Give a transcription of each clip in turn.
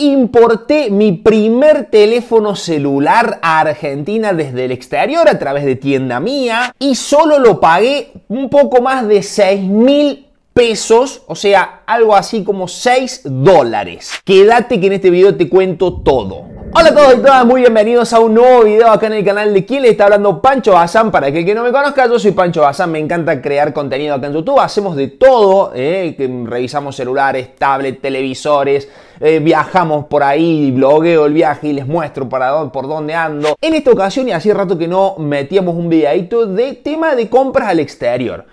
importé mi primer teléfono celular a Argentina desde el exterior a través de tienda mía y solo lo pagué un poco más de 6 mil pesos, o sea, algo así como 6 dólares. Quédate que en este video te cuento todo. Hola a todos y todas, muy bienvenidos a un nuevo video acá en el canal de Quién le está hablando Pancho Bazán. Para aquel que no me conozca, yo soy Pancho Bazán, me encanta crear contenido acá en YouTube, hacemos de todo, eh, revisamos celulares, tablets, televisores, eh, viajamos por ahí, blogueo el viaje y les muestro para por dónde ando. En esta ocasión, y hace rato que no metíamos un videito de tema de compras al exterior.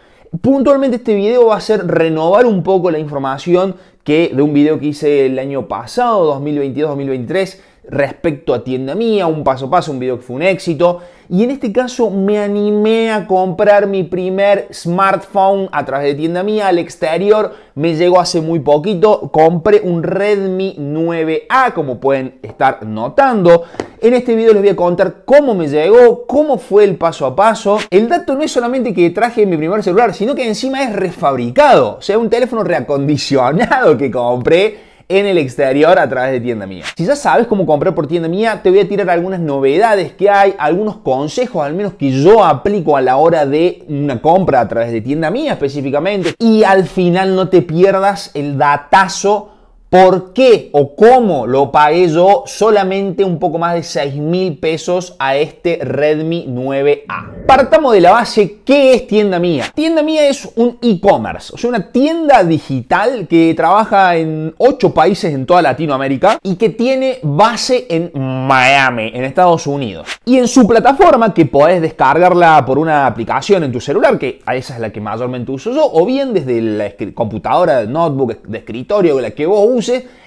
Puntualmente este video va a ser renovar un poco la información que de un video que hice el año pasado, 2022-2023, respecto a tienda mía, un paso a paso, un video que fue un éxito. Y en este caso me animé a comprar mi primer smartphone a través de tienda mía al exterior. Me llegó hace muy poquito, compré un Redmi 9A como pueden estar notando. En este video les voy a contar cómo me llegó, cómo fue el paso a paso. El dato no es solamente que traje mi primer celular, sino que encima es refabricado. O sea, un teléfono reacondicionado que compré en el exterior a través de tienda mía. Si ya sabes cómo comprar por tienda mía, te voy a tirar algunas novedades que hay, algunos consejos al menos que yo aplico a la hora de una compra a través de tienda mía específicamente. Y al final no te pierdas el datazo ¿Por qué o cómo lo pagué yo solamente un poco más de 6 mil pesos a este Redmi 9A? Partamos de la base, ¿qué es tienda mía? Tienda mía es un e-commerce, o sea, una tienda digital que trabaja en 8 países en toda Latinoamérica y que tiene base en Miami, en Estados Unidos. Y en su plataforma, que podés descargarla por una aplicación en tu celular, que a esa es la que mayormente uso yo, o bien desde la computadora, notebook de escritorio, la que vos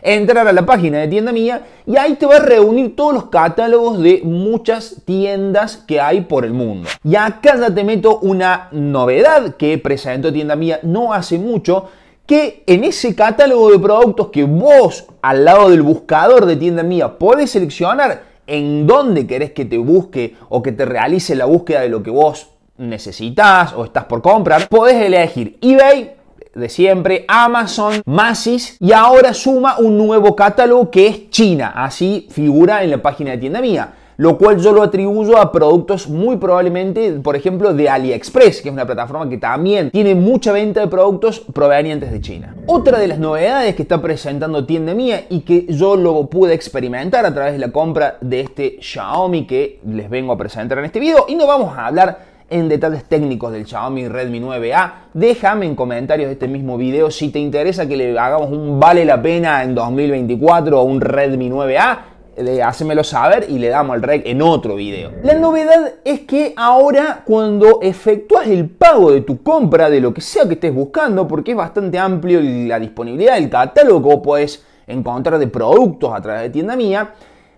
entrar a la página de tienda mía y ahí te va a reunir todos los catálogos de muchas tiendas que hay por el mundo. Y acá ya te meto una novedad que presentó tienda mía no hace mucho, que en ese catálogo de productos que vos al lado del buscador de tienda mía podés seleccionar en dónde querés que te busque o que te realice la búsqueda de lo que vos necesitas o estás por comprar, podés elegir eBay, de siempre, Amazon, Macy's y ahora suma un nuevo catálogo que es China. Así figura en la página de tienda mía lo cual yo lo atribuyo a productos muy probablemente, por ejemplo, de AliExpress, que es una plataforma que también tiene mucha venta de productos provenientes de China. Otra de las novedades que está presentando Tienda Mía y que yo lo pude experimentar a través de la compra de este Xiaomi que les vengo a presentar en este video, y no vamos a hablar en detalles técnicos del Xiaomi Redmi 9A. Déjame en comentarios de este mismo video si te interesa que le hagamos un vale la pena en 2024 o un Redmi 9A. De, eh, saber y le damos el rec en otro video. La novedad es que ahora cuando efectúas el pago de tu compra, de lo que sea que estés buscando, porque es bastante amplio la disponibilidad del catálogo, puedes encontrar de productos a través de tienda mía,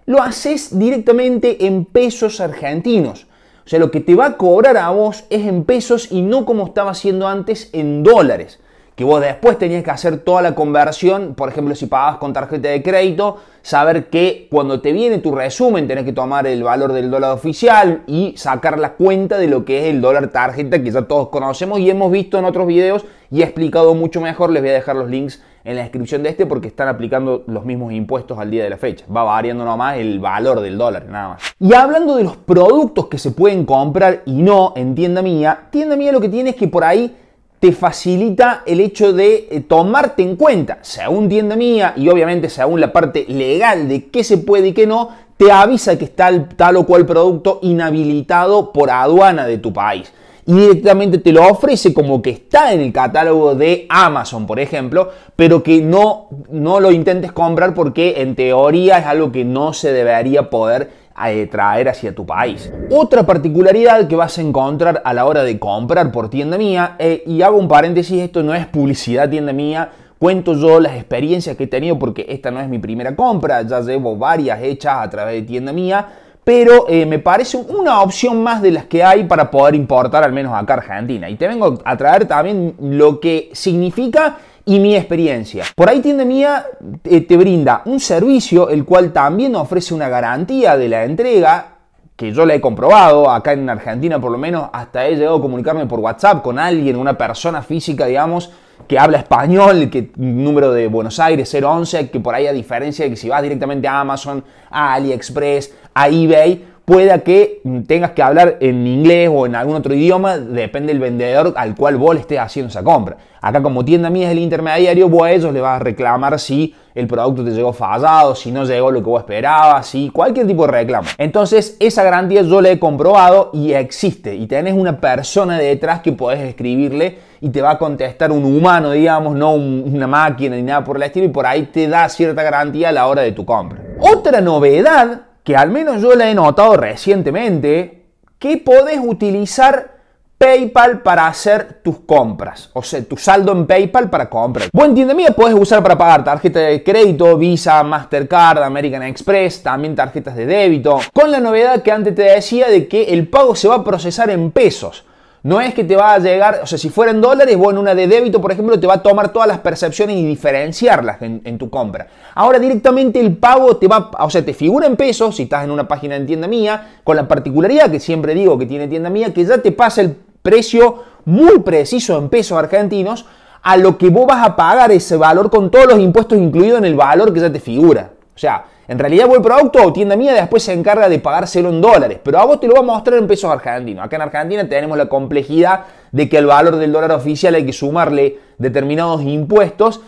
lo haces directamente en pesos argentinos. O sea, lo que te va a cobrar a vos es en pesos y no como estaba haciendo antes en dólares que vos después tenías que hacer toda la conversión, por ejemplo, si pagabas con tarjeta de crédito, saber que cuando te viene tu resumen tenés que tomar el valor del dólar oficial y sacar la cuenta de lo que es el dólar tarjeta que ya todos conocemos y hemos visto en otros videos y he explicado mucho mejor. Les voy a dejar los links en la descripción de este porque están aplicando los mismos impuestos al día de la fecha. Va variando nomás el valor del dólar, nada más. Y hablando de los productos que se pueden comprar y no en tienda mía, tienda mía lo que tiene es que por ahí te facilita el hecho de eh, tomarte en cuenta, según tienda mía y obviamente según la parte legal de qué se puede y qué no, te avisa que está tal o cual producto inhabilitado por aduana de tu país y directamente te lo ofrece como que está en el catálogo de Amazon, por ejemplo, pero que no, no lo intentes comprar porque en teoría es algo que no se debería poder a traer hacia tu país. Otra particularidad que vas a encontrar a la hora de comprar por tienda mía, eh, y hago un paréntesis, esto no es publicidad tienda mía, cuento yo las experiencias que he tenido porque esta no es mi primera compra, ya llevo varias hechas a través de tienda mía, pero eh, me parece una opción más de las que hay para poder importar al menos acá a Argentina. Y te vengo a traer también lo que significa y mi experiencia. Por ahí tienda mía eh, te brinda un servicio el cual también ofrece una garantía de la entrega que yo la he comprobado, acá en Argentina por lo menos, hasta he llegado a comunicarme por WhatsApp con alguien, una persona física, digamos, que habla español, que número de Buenos Aires 011, que por ahí a diferencia de que si vas directamente a Amazon, a AliExpress, a eBay, pueda que tengas que hablar en inglés o en algún otro idioma, depende del vendedor al cual vos le estés haciendo esa compra. Acá como tienda mía es el intermediario, vos a ellos le vas a reclamar si el producto te llegó fallado, si no llegó lo que vos esperabas, si cualquier tipo de reclamo. Entonces esa garantía yo la he comprobado y existe y tenés una persona detrás que podés escribirle y te va a contestar un humano, digamos, no una máquina ni nada por el estilo y por ahí te da cierta garantía a la hora de tu compra. Otra novedad que al menos yo la he notado recientemente, que podés utilizar PayPal para hacer tus compras, o sea, tu saldo en PayPal para compras. tienda mía puedes usar para pagar tarjeta de crédito, Visa, Mastercard, American Express, también tarjetas de débito, con la novedad que antes te decía de que el pago se va a procesar en pesos. No es que te va a llegar, o sea, si fuera en dólares, en una de débito, por ejemplo, te va a tomar todas las percepciones y diferenciarlas en, en tu compra. Ahora directamente el pago te va, o sea, te figura en pesos, si estás en una página en tienda mía, con la particularidad que siempre digo que tiene tienda mía, que ya te pasa el precio muy preciso en pesos argentinos a lo que vos vas a pagar ese valor con todos los impuestos incluidos en el valor que ya te figura. O sea, en realidad, Buen Producto o Tienda Mía después se encarga de pagárselo en dólares, pero a vos te lo voy a mostrar en pesos argentinos. Acá en Argentina tenemos la complejidad de que el valor del dólar oficial hay que sumarle determinados impuestos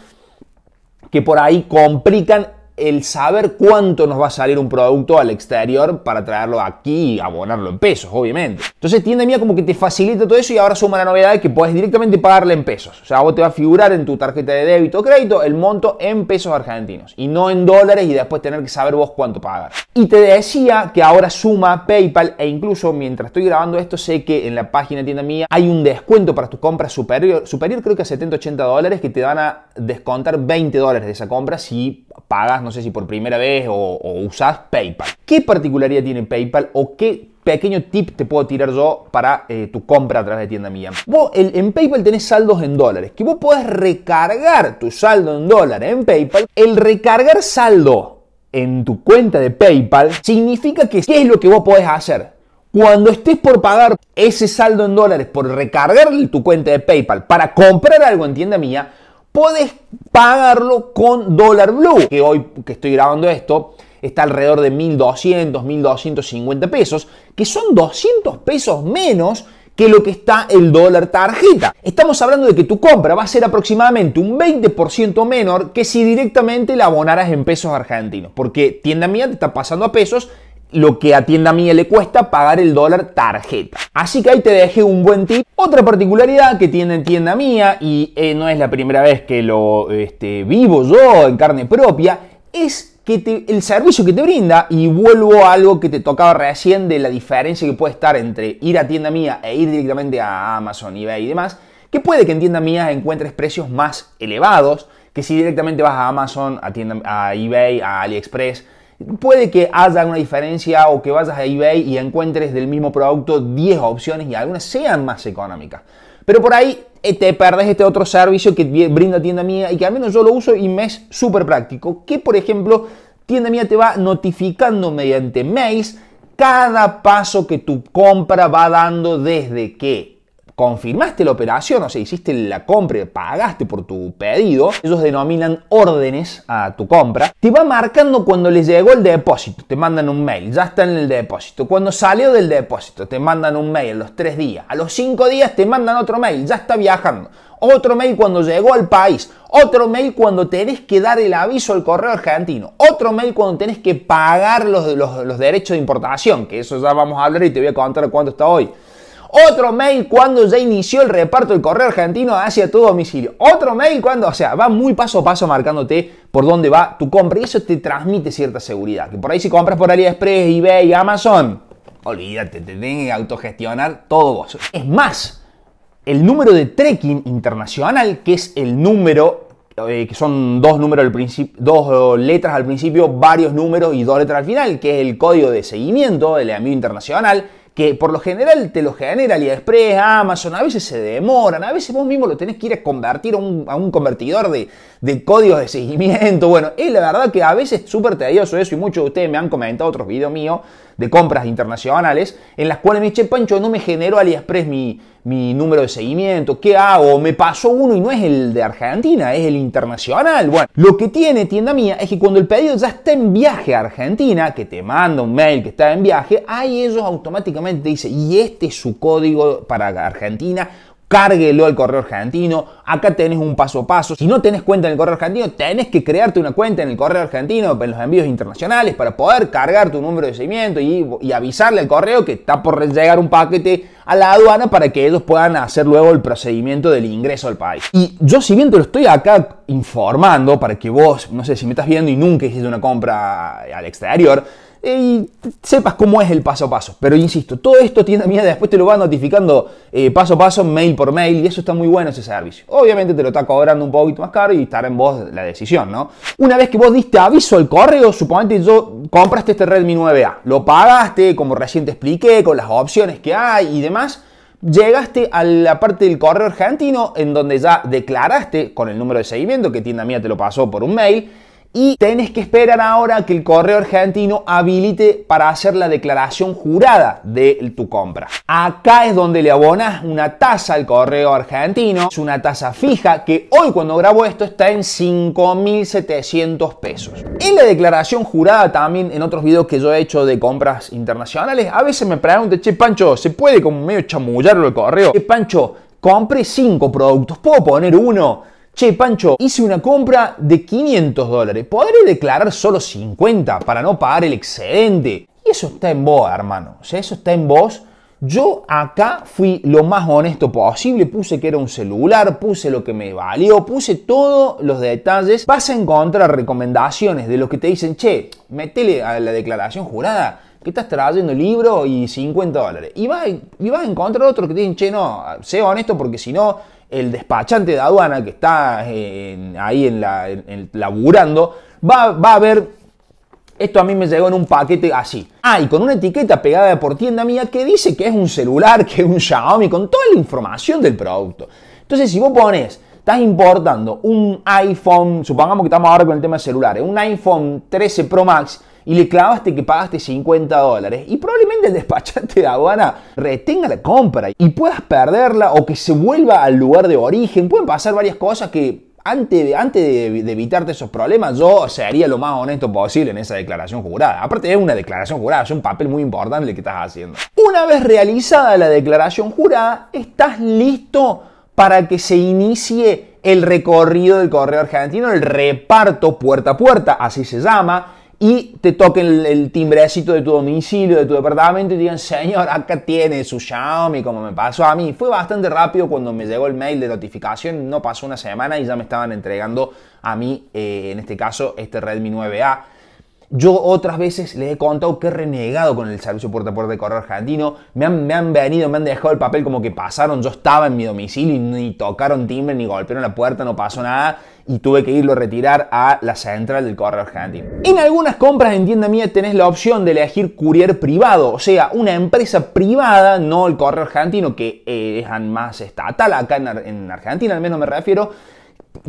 que por ahí complican el saber cuánto nos va a salir un producto al exterior para traerlo aquí y abonarlo en pesos, obviamente. Entonces, tienda mía como que te facilita todo eso y ahora suma la novedad de que puedes directamente pagarle en pesos. O sea, vos te va a figurar en tu tarjeta de débito o crédito el monto en pesos argentinos y no en dólares y después tener que saber vos cuánto pagar. Y te decía que ahora suma PayPal e incluso mientras estoy grabando esto sé que en la página tienda mía hay un descuento para tu compra superior, superior creo que a 70-80 dólares que te van a descontar 20 dólares de esa compra si pagas, no sé si por primera vez o, usas PayPal. ¿Qué particularidad tiene PayPal o qué pequeño tip te puedo tirar yo para eh, tu compra a través de tienda mía. Vos el, en PayPal tenés saldos en dólares, que vos podés recargar tu saldo en dólares en PayPal. El recargar saldo en tu cuenta de PayPal significa que qué es lo que vos podés hacer. Cuando estés por pagar ese saldo en dólares por recargar tu cuenta de PayPal para comprar algo en tienda mía, puedes pagarlo con dólar Blue, que hoy que estoy grabando esto está alrededor de 1.200, 1.250 pesos, que son 200 pesos menos que lo que está el dólar tarjeta. Estamos hablando de que tu compra va a ser aproximadamente un 20% menor que si directamente la abonaras en pesos argentinos, porque tienda mía te está pasando a pesos lo que a tienda mía le cuesta pagar el dólar tarjeta. Así que ahí te dejé un buen tip. Otra particularidad que tiene tienda mía, y eh, no es la primera vez que lo este, vivo yo en carne propia, es que el servicio que te brinda, y vuelvo a algo que te tocaba recién de la diferencia que puede estar entre ir a tienda mía e ir directamente a Amazon, eBay y demás, que puede que en tienda mía encuentres precios más elevados que si directamente vas a Amazon, a, tienda, a eBay, a AliExpress Puede que haya una diferencia o que vayas a eBay y encuentres del mismo producto 10 opciones y algunas sean más económicas. Pero por ahí eh, te perdés este otro servicio que brinda tienda mía y que al menos yo lo uso y me es súper práctico. Que por ejemplo, tienda mía te va notificando mediante mails cada paso que tu compra va dando desde que confirmaste la operación, o sea, hiciste la compra, pagaste por tu pedido, ellos denominan órdenes a tu compra, te va marcando cuando les llegó el depósito, te mandan un mail, ya está en el depósito, cuando salió del depósito, te mandan un mail los tres días, a los cinco días te mandan otro mail, ya está viajando, otro mail cuando llegó al país, otro mail cuando tenés que dar el aviso al correo argentino, otro mail cuando tenés que pagar los, los, los derechos de importación, que eso ya vamos a hablar y te voy a contar cuánto está hoy. Otro mail cuando ya inició el reparto del correo argentino hacia tu domicilio. Otro mail cuando, o sea, va muy paso a paso marcándote por dónde va tu compra. Y eso te transmite cierta seguridad. Que por ahí si compras por AliExpress, eBay, Amazon, olvídate, te tienen que autogestionar todo vos. Es más, el número de trekking internacional, que es el número, eh, que son dos, números al principio, dos eh, letras al principio, varios números y dos letras al final, que es el código de seguimiento del envío internacional que por lo general te lo genera AliExpress, Amazon, a veces se demoran, a veces vos mismo lo tenés que ir a convertir a un, convertidor de, códigos de seguimiento. Bueno, es la verdad que a veces es súper tedioso eso y muchos de ustedes me han comentado otros videos míos de compras internacionales en las cuales me dice, Pancho, no me generó AliExpress mi mi número de seguimiento, qué hago, me pasó uno y no es el de Argentina, es el internacional. Bueno, lo que tiene tienda mía es que cuando el pedido ya está en viaje a Argentina, que te manda un mail que está en viaje, ahí ellos automáticamente dicen, y este es su código para Argentina cárguelo al correo argentino. Acá tenés un paso a paso. Si no tenés cuenta en el correo argentino, tenés que crearte una cuenta en el correo argentino, en los envíos internacionales, para poder cargar tu número de seguimiento y, y avisarle al correo que está por llegar un paquete a la aduana para que ellos puedan hacer luego el procedimiento del ingreso al país. Y yo, si bien te lo estoy acá informando para que vos, no sé si me estás viendo y nunca hiciste una compra al exterior, eh, y sepas cómo es el paso a paso. Pero insisto, todo esto tienda mía, después te lo va notificando eh, paso a paso, mail por mail, y eso está muy bueno ese servicio. Obviamente te lo está cobrando un poquito más caro y estará en vos la decisión, ¿no? Una vez que vos diste aviso al correo, suponete yo compraste este Redmi 9A, lo pagaste, como recién te expliqué, con las opciones que hay y demás. Llegaste a la parte del correo argentino en donde ya declaraste con el número de seguimiento que tienda mía te lo pasó por un mail y tenés que esperar ahora que el correo argentino habilite para hacer la declaración jurada de tu compra. Acá es donde le abonas una tasa al correo argentino, es una tasa fija que hoy cuando grabo esto está en 5.700 pesos. En la declaración jurada también, en otros videos que yo he hecho de compras internacionales, a veces me preguntan, che Pancho, ¿se puede como medio chamullarlo el correo? Che Pancho, compré 5 productos, ¿puedo poner uno? Che, Pancho, hice una compra de 500 dólares. ¿Podré declarar solo 50 para no pagar el excedente? Y eso está en vos, hermano. O sea, eso está en vos. Yo acá fui lo más honesto posible, puse que era un celular, puse lo que me valió, puse todos los detalles. Vas a encontrar recomendaciones de los que te dicen, che, metele a la declaración jurada que estás trayendo el libro y 50 dólares. Y vas, y vas a encontrar otros que te dicen, che, no, sé honesto porque si no el despachante de aduana que está eh, ahí en la, laburando, va, va a ver esto a mí me llegó en un paquete así. Ah, y con una etiqueta pegada por tienda mía que dice que es un celular, que es un Xiaomi, con toda la información del producto. Entonces, si vos pones, estás importando un iPhone, supongamos que estamos ahora con el tema de celulares, un iPhone 13 Pro Max y le clavaste que pagaste 50 dólares y probablemente el despachante de aduana retenga la compra y puedas perderla o que se vuelva al lugar de origen. Pueden pasar varias cosas que antes, de, antes de, evitarte esos problemas, yo sería lo más honesto posible en esa declaración jurada. Aparte es una declaración jurada, es un papel muy importante el que estás haciendo. Una vez realizada la declaración jurada, estás listo para que se inicie el recorrido del correo argentino, el reparto puerta a puerta, así se llama, y te toquen el, timbrecito de tu domicilio, de tu departamento y digan, señor, acá tiene su Xiaomi, como me pasó a mí. Fue bastante rápido cuando me llegó el mail de notificación, no pasó una semana y ya me estaban entregando a mí, eh, en este caso, este Redmi 9A. Yo otras veces les he contado que he renegado con el servicio puerta a puerta de correo argentino. Me han, venido, me han dejado el papel como que pasaron. Yo estaba en mi domicilio y ni tocaron timbre, ni golpearon la puerta, no pasó nada. Y tuve que irlo a retirar a la central del correo argentino. En algunas compras en tienda mía tenés la opción de elegir courier privado. O sea, una empresa privada, no el correo argentino, que eh, es más estatal acá en, en Argentina, al menos me refiero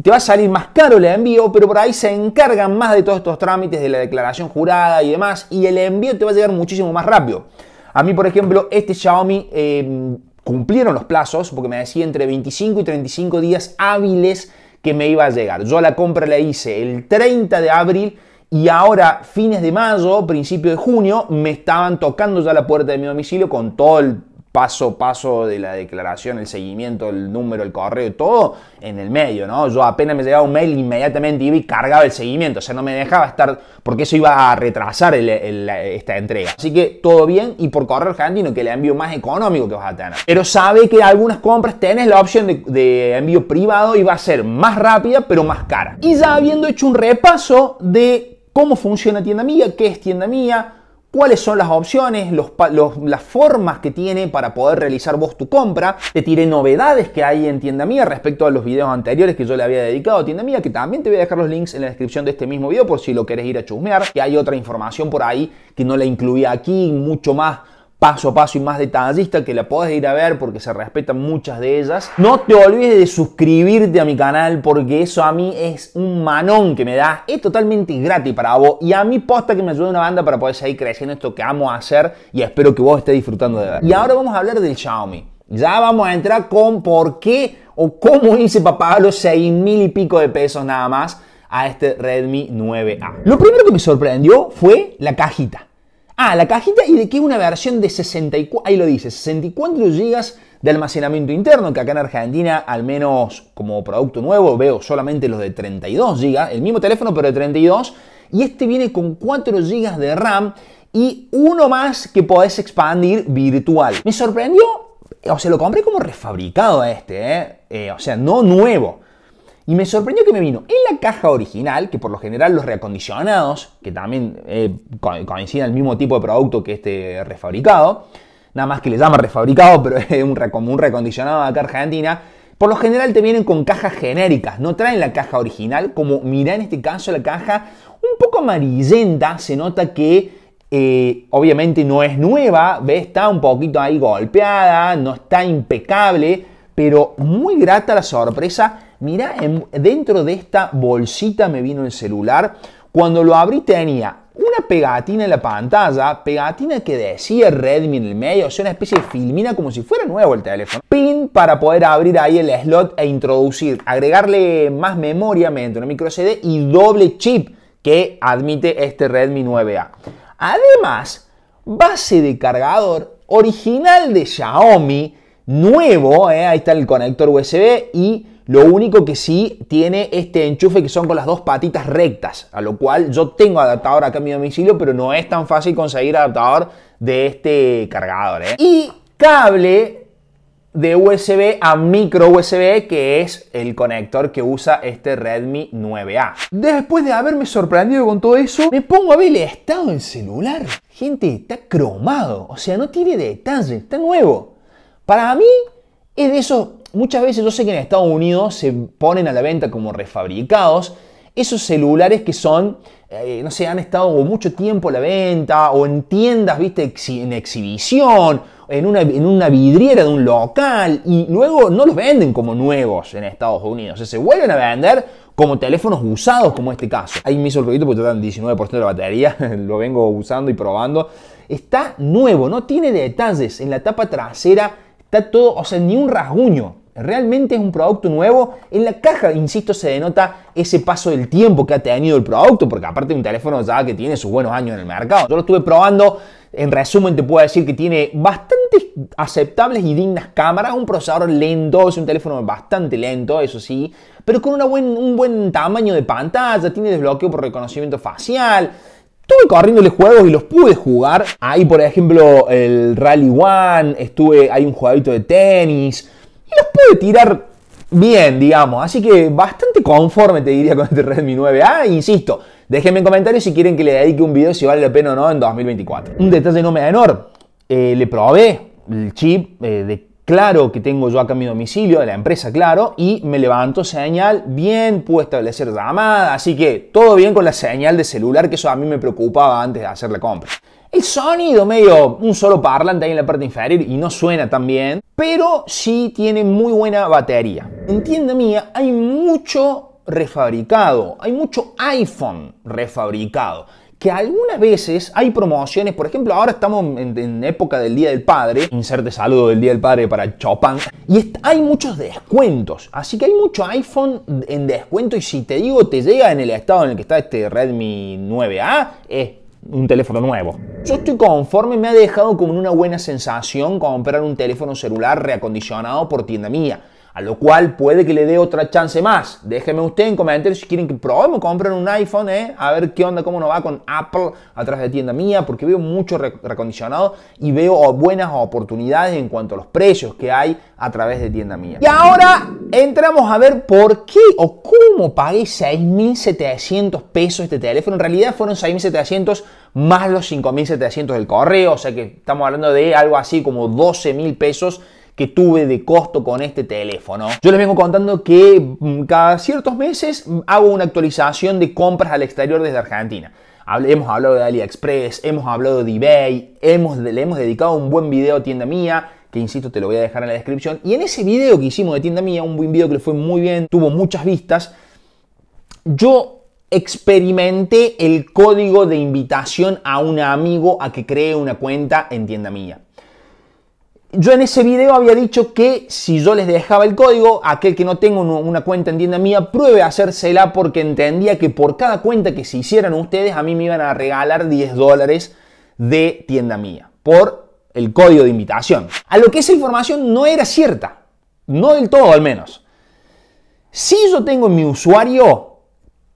te va a salir más caro el envío, pero por ahí se encargan más de todos estos trámites de la declaración jurada y demás, y el envío te va a llegar muchísimo más rápido. A mí, por ejemplo, este Xiaomi em, cumplieron los plazos, porque me decía entre 25 y 35 días hábiles que me iba a llegar. Yo la compra la hice el 30 de abril y ahora, fines de mayo, principio de junio, me estaban tocando ya la puerta de mi domicilio con todo el paso a paso de la declaración, el seguimiento, el número, el correo, todo en el medio, ¿no? Yo apenas me llegaba un mail, inmediatamente iba y cargaba el seguimiento, o sea, no me dejaba estar, porque eso iba a retrasar esta entrega. Así que todo bien y por correo argentino, que el envío más económico que vas a tener. Pero sabe que algunas compras tenés la opción de, de envío privado y va a ser más rápida, pero más cara. Y ya habiendo hecho un repaso de cómo funciona Tienda Mía, qué es Tienda Mía, cuáles son las opciones, las formas que tiene para poder realizar vos tu compra. Te tiré novedades que hay en Tienda Mía respecto a los videos anteriores que yo le había dedicado a Tienda Mía, que también te voy a dejar los links en la descripción de este mismo video por si lo querés ir a chusmear. Que hay otra información por ahí que no la incluía aquí, mucho más paso a paso y más detallista que la podés ir a ver porque se respetan muchas de ellas. No te olvides de suscribirte a mi canal porque eso a mí es un manón que me da. Es totalmente gratis para vos y a mí posta que me ayuda una banda para poder seguir creciendo esto que amo hacer y espero que vos estés disfrutando de ver. Y ahora vamos a hablar del Xiaomi. Ya vamos a entrar con por qué o cómo hice para pagar los 6 mil y pico de pesos nada más a este Redmi 9A. Lo primero que me sorprendió fue la cajita. Ah, la cajita y de que una versión de 64, ahí lo dice, 64 GB de almacenamiento interno, que acá en Argentina, al menos como producto nuevo, veo solamente los de 32 GB, el mismo teléfono pero de 32, y este viene con 4 GB de RAM y uno más que podés expandir virtual. Me sorprendió, o sea, lo compré como refabricado este, ¿eh? Eh, o sea, no nuevo. Y me sorprendió que me vino en la caja original, que por lo general los reacondicionados, que también eh, coinciden el mismo tipo de producto que este refabricado, nada más que le llama refabricado, pero es un, como un reacondicionado acá argentina, por lo general te vienen con cajas genéricas, no traen la caja original, como mirá en este caso la caja un poco amarillenta, se nota que eh, obviamente no es nueva, ¿ves? está un poquito ahí golpeada, no está impecable, pero muy grata la sorpresa. mira, dentro de esta bolsita me vino el celular. Cuando lo abrí tenía una pegatina en la pantalla, pegatina que decía Redmi en el medio, o sea, una especie de filmina como si fuera nuevo el teléfono. Pin para poder abrir ahí el slot e introducir, agregarle más memoria mediante una micro CD y doble chip que admite este Redmi 9A. Además, base de cargador original de Xiaomi nuevo, eh, ahí está el conector USB y lo único que sí tiene este enchufe que son con las dos patitas rectas, a lo cual yo tengo adaptador acá en mi domicilio, pero no es tan fácil conseguir adaptador de este cargador. Eh. Y cable de USB a micro USB, que es el conector que usa este Redmi 9A. Después de haberme sorprendido con todo eso, me pongo a ver el estado en celular. Gente, está cromado, o sea, no tiene detalle, está nuevo. Para mí, es de eso. Muchas veces yo sé que en Estados Unidos se ponen a la venta como refabricados esos celulares que son, eh, no sé, han estado mucho tiempo a la venta o en tiendas, viste, en exhibición, en una, en una vidriera de un local y luego no los venden como nuevos en Estados Unidos. se vuelven a vender como teléfonos usados, como este caso. Ahí me hizo el ruido porque te dan 19% de la batería, lo vengo usando y probando. Está nuevo, no tiene detalles en la tapa trasera Está todo, o sea, ni un rasguño. Realmente es un producto nuevo. En la caja, insisto, se denota ese paso del tiempo que ha tenido el producto, porque aparte de un teléfono ya que tiene sus buenos años en el mercado. Yo lo estuve probando, en resumen te puedo decir que tiene bastantes aceptables y dignas cámaras, un procesador lento, es un teléfono bastante lento, eso sí, pero con una buen, un buen tamaño de pantalla, tiene desbloqueo por reconocimiento facial. Estuve corriéndole juegos y los pude jugar. Ahí, por ejemplo, el Rally One, estuve, hay un jugadito de tenis. Y los pude tirar bien, digamos. Así que bastante conforme te diría con este Redmi 9A. Ah, insisto, déjenme en comentarios si quieren que le dedique un video si vale la pena o no en 2024. Un detalle no menor, eh, le probé el chip eh, de claro que tengo yo acá mi domicilio, de la empresa, claro, y me levanto señal bien, puedo establecer llamada, así que todo bien con la señal de celular, que eso a mí me preocupaba antes de hacer la compra. El sonido medio, un solo parlante ahí en la parte inferior y no suena tan bien, pero sí tiene muy buena batería. Entienda mía hay mucho refabricado, hay mucho iPhone refabricado que algunas veces hay promociones, por ejemplo, ahora estamos en, época del Día del Padre, inserte saludo del Día del Padre para Chopin, y hay muchos descuentos, así que hay mucho iPhone en descuento y si te digo te llega en el estado en el que está este Redmi 9A, es un teléfono nuevo. Yo estoy conforme, me ha dejado como una buena sensación comprar un teléfono celular reacondicionado por tienda mía a lo cual puede que le dé otra chance más. Déjeme usted en comentarios si quieren que probemos, compren un iPhone, ¿eh? a ver qué onda, cómo no va con Apple a través de tienda mía, porque veo mucho recondicionado y veo buenas oportunidades en cuanto a los precios que hay a través de tienda mía. Y ahora entramos a ver por qué o cómo pagué 6.700 pesos este teléfono. En realidad fueron 6.700 más los 5.700 del correo, o sea que estamos hablando de algo así como 12.000 pesos que tuve de costo con este teléfono. Yo les vengo contando que mm, cada ciertos meses mm, hago una actualización de compras al exterior desde Argentina. Hemos hablado de AliExpress, hemos hablado de eBay, hemos, le hemos dedicado un buen video a tienda mía, que insisto te lo voy a dejar en la descripción. Y en ese video que hicimos de tienda mía, un buen video que le fue muy bien, tuvo muchas vistas, yo experimenté el código de invitación a un amigo a que cree una cuenta en tienda mía yo en ese video había dicho que si yo les dejaba el código, aquel que no tengo una cuenta en tienda mía, pruebe a hacérsela porque entendía que por cada cuenta que se hicieran ustedes, a mí me iban a regalar 10 dólares de tienda mía por el código de invitación. A lo que esa información no era cierta, no del todo al menos. Si yo tengo en mi usuario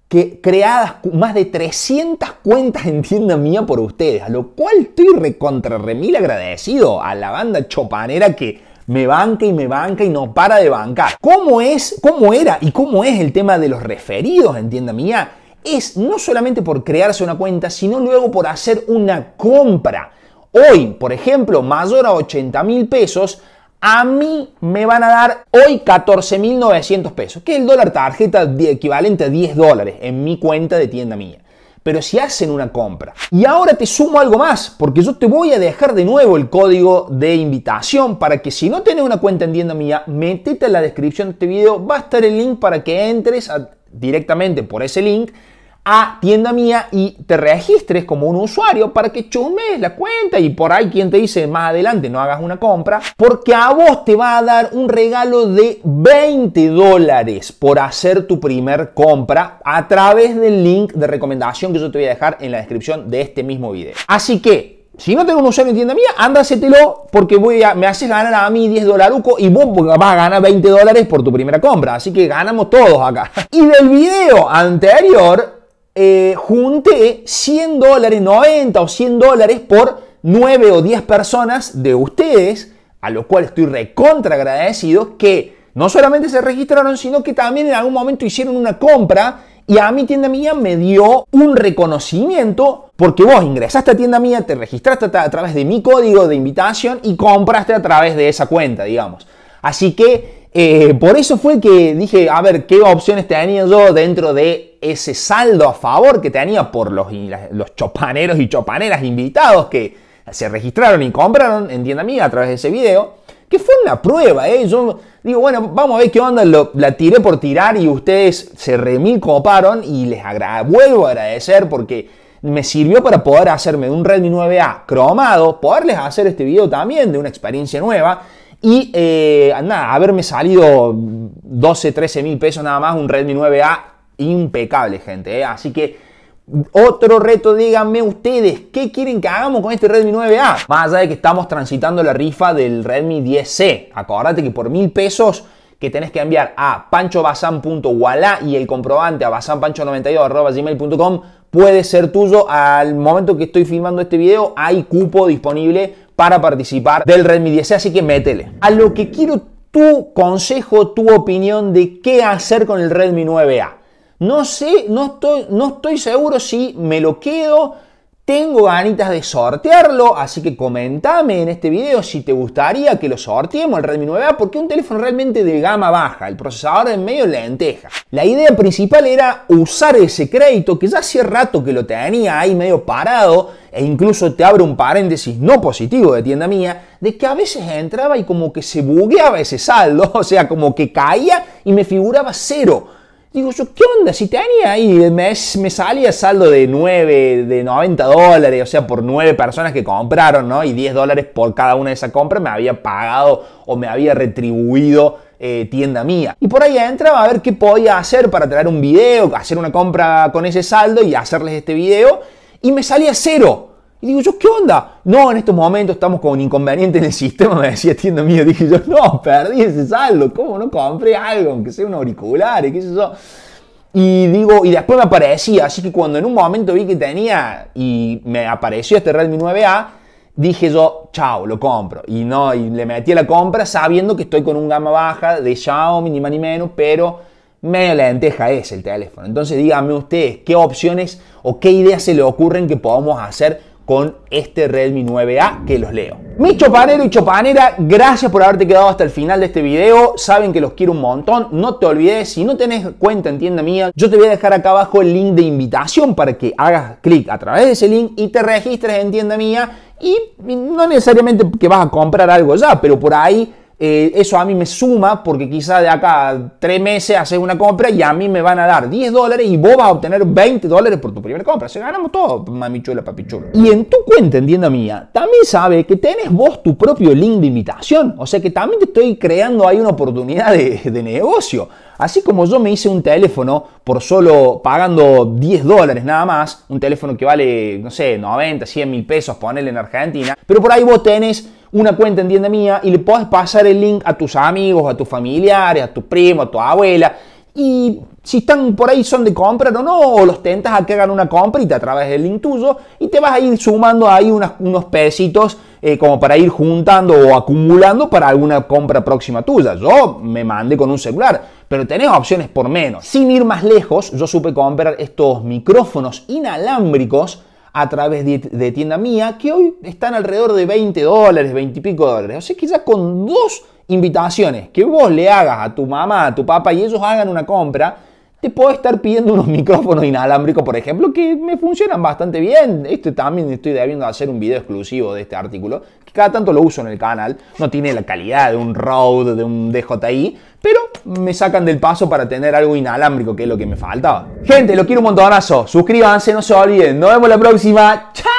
que creadas más de 300 cuentas en tienda mía por ustedes, a lo cual estoy recontra remil agradecido a la banda chopanera que me banca y me banca y no para de bancar. ¿Cómo es, cómo era y cómo es el tema de los referidos en tienda mía? Es no solamente por crearse una cuenta, sino luego por hacer una compra. Hoy, por ejemplo, mayor a 80 mil pesos, a mí me van a dar hoy 14.900 pesos, que el dólar tarjeta equivalente a 10 dólares en mi cuenta de tienda mía. Pero si hacen una compra. Y ahora te sumo algo más, porque yo te voy a dejar de nuevo el código de invitación para que si no tienes una cuenta en tienda mía, metete en la descripción de este video, va a estar el link para que entres directamente por ese link a tienda mía y te registres como un usuario para que chumes la cuenta y por ahí quien te dice más adelante no hagas una compra porque a vos te va a dar un regalo de 20 dólares por hacer tu primer compra a través del link de recomendación que yo te voy a dejar en la descripción de este mismo video. Así que si no tengo un usuario en tienda mía, ándasetelo porque voy me haces ganar a mí 10 dólares y vos vas a ganar 20 dólares por tu primera compra. Así que ganamos todos acá. Y del video anterior junte eh, junté 100 dólares, 90 o 100 dólares por 9 o 10 personas de ustedes, a lo cual estoy recontra agradecido, que no solamente se registraron, sino que también en algún momento hicieron una compra y a mi tienda mía me dio un reconocimiento porque vos ingresaste a tienda mía, te registraste a través de mi código de invitación y compraste a través de esa cuenta, digamos. Así que eh, por eso fue que dije, a ver, ¿qué opciones tenía yo dentro de ese saldo a favor que tenía por los, los chopaneros y chopaneras invitados que se registraron y compraron, entienda mí, a través de ese video? Que fue una prueba, ¿eh? Yo digo, bueno, vamos a ver qué onda, la tiré por tirar y ustedes se remil y les vuelvo a agradecer porque me sirvió para poder hacerme un Redmi 9A cromado, poderles hacer este video también de una experiencia nueva y eh, nada, haberme salido 12, 13 mil pesos nada más, un Redmi 9A impecable, gente. Eh. Así que otro reto, díganme ustedes, ¿qué quieren que hagamos con este Redmi 9A? Más allá de que estamos transitando la rifa del Redmi 10C. Acordate que por mil pesos que tenés que enviar a panchobasan.wala y el comprobante a basanpancho92.gmail.com puede ser tuyo. Al momento que estoy filmando este video hay cupo disponible para participar del Redmi 10, e, así que métele. A lo que quiero tu consejo, tu opinión de qué hacer con el Redmi 9A. No sé, no estoy, no estoy seguro si me lo quedo, tengo ganitas de sortearlo, así que comentame en este video si te gustaría que lo sorteemos el Redmi 9A, porque es un teléfono realmente de gama baja, el procesador en medio lenteja. La idea principal era usar ese crédito, que ya hacía rato que lo tenía ahí medio parado, e incluso te abro un paréntesis no positivo de tienda mía, de que a veces entraba y como que se bugueaba ese saldo, o sea, como que caía y me figuraba cero. Digo yo, ¿qué onda? Si tenía ahí, me, me salía saldo de 9, de 90 dólares, o sea, por 9 personas que compraron, ¿no? Y 10 dólares por cada una de esas compras me había pagado o me había retribuido eh, tienda mía. Y por ahí entraba a ver qué podía hacer para traer un video, hacer una compra con ese saldo y hacerles este video. Y me salía cero. Y digo, yo, ¿qué onda? No, en estos momentos estamos con inconveniente en el sistema, me decía tienda mío. Dije yo, no, perdí ese saldo, ¿cómo no compré algo? Aunque sea un auricular y qué sé yo. Y digo, y después me aparecía, así que cuando en un momento vi que tenía y me apareció este Redmi 9A, dije yo, chao, lo compro. Y no, y le metí a la compra sabiendo que estoy con un gama baja de Xiaomi, ni más ni menos, pero medio lenteja es el teléfono. Entonces díganme ustedes qué opciones o qué ideas se le ocurren que podamos hacer con este Redmi 9A que los leo. Mi chopanero y chopanera, gracias por haberte quedado hasta el final de este video. Saben que los quiero un montón. No te olvides, si no tenés cuenta en tienda mía, yo te voy a dejar acá abajo el link de invitación para que hagas clic a través de ese link y te registres en tienda mía. Y no necesariamente que vas a comprar algo ya, pero por ahí eh, eso a mí me suma porque quizá de acá tres meses haces una compra y a mí me van a dar 10 dólares y vos vas a obtener 20 dólares por tu primera compra. Se ganamos todo, mami chula, Y en tu cuenta, entiendo mía, también sabe que tenés vos tu propio link de invitación. O sea que también te estoy creando ahí una oportunidad de, de negocio. Así como yo me hice un teléfono por solo pagando 10 dólares nada más, un teléfono que vale, no sé, 90, 100 mil pesos, ponerle en Argentina, pero por ahí vos tenés una cuenta en tienda mía y le puedes pasar el link a tus amigos, a tus familiares, a tu primo, a tu abuela. Y si están por ahí son de compra o no, o los tentas a que hagan una y a través del link tuyo y te vas a ir sumando ahí unos pesitos eh, como para ir juntando o acumulando para alguna compra próxima tuya. Yo me mandé con un celular, pero tenés opciones por menos. Sin ir más lejos, yo supe comprar estos micrófonos inalámbricos a través de, tienda mía, que hoy están alrededor de 20 dólares, 20 y pico dólares. O sea que ya con dos invitaciones que vos le hagas a tu mamá, a tu papá y ellos hagan una compra, te puedo estar pidiendo unos micrófonos inalámbricos, por ejemplo, que me funcionan bastante bien. Este también estoy debiendo hacer un video exclusivo de este artículo, que cada tanto lo uso en el canal. No tiene la calidad de un Rode, de un DJI, pero me sacan del paso para tener algo inalámbrico, que es lo que me faltaba. Gente, lo quiero un montonazo. Suscríbanse, no se olviden. Nos vemos la próxima. ¡Chao!